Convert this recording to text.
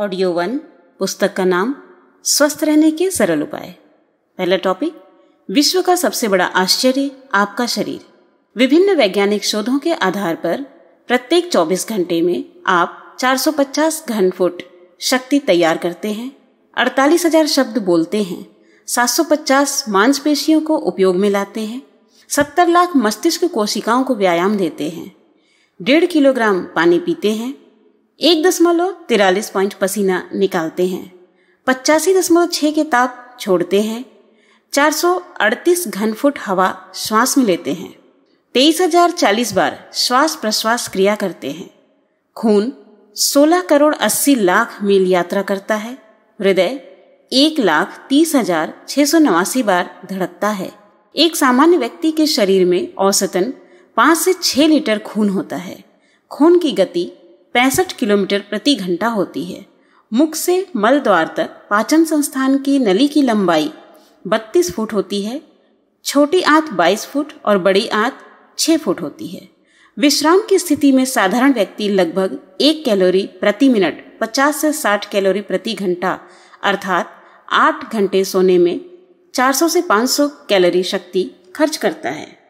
audio one पुस्तक का नाम स्वस्थ रहने के सरल उपाय पहला टॉपिक विश्व का सबसे बड़ा आश्चर्य आपका शरीर विभिन्न वैज्ञानिक शोधों के आधार पर प्रत्येक 24 घंटे में आप 450 घन फुट शक्ति तैयार करते हैं 48,000 शब्द बोलते हैं 750 मांसपेशियों को उपयोग में लाते हैं 70 लाख मस्तिष्क कोशिकाओं को व्यायाम देते हैं डेढ़ किलोग्राम पानी पीते हैं एक दशमलव तिरालीस पॉइंट पसीना निकालते हैं पचासी दशमलव छः के ताप छोड़ते हैं चार अड़तीस घन फुट हवा श्वास में लेते हैं तेईस हजार चालीस बार श्वास प्रश्वास क्रिया करते हैं खून सोलह करोड़ अस्सी लाख मील यात्रा करता है हृदय एक लाख तीस हजार छः सौ नवासी बार धड़कता है एक सामान्य व्यक्ति के शरीर में औसतन पाँच से छः लीटर खून होता है खून की गति पैंसठ किलोमीटर प्रति घंटा होती है मुख से मल द्वार तक पाचन संस्थान की नली की लंबाई 32 फुट होती है छोटी आंत 22 फुट और बड़ी आंत 6 फुट होती है विश्राम की स्थिति में साधारण व्यक्ति लगभग एक कैलोरी प्रति मिनट 50 से 60 कैलोरी प्रति घंटा अर्थात 8 घंटे सोने में 400 से 500 कैलोरी शक्ति खर्च करता है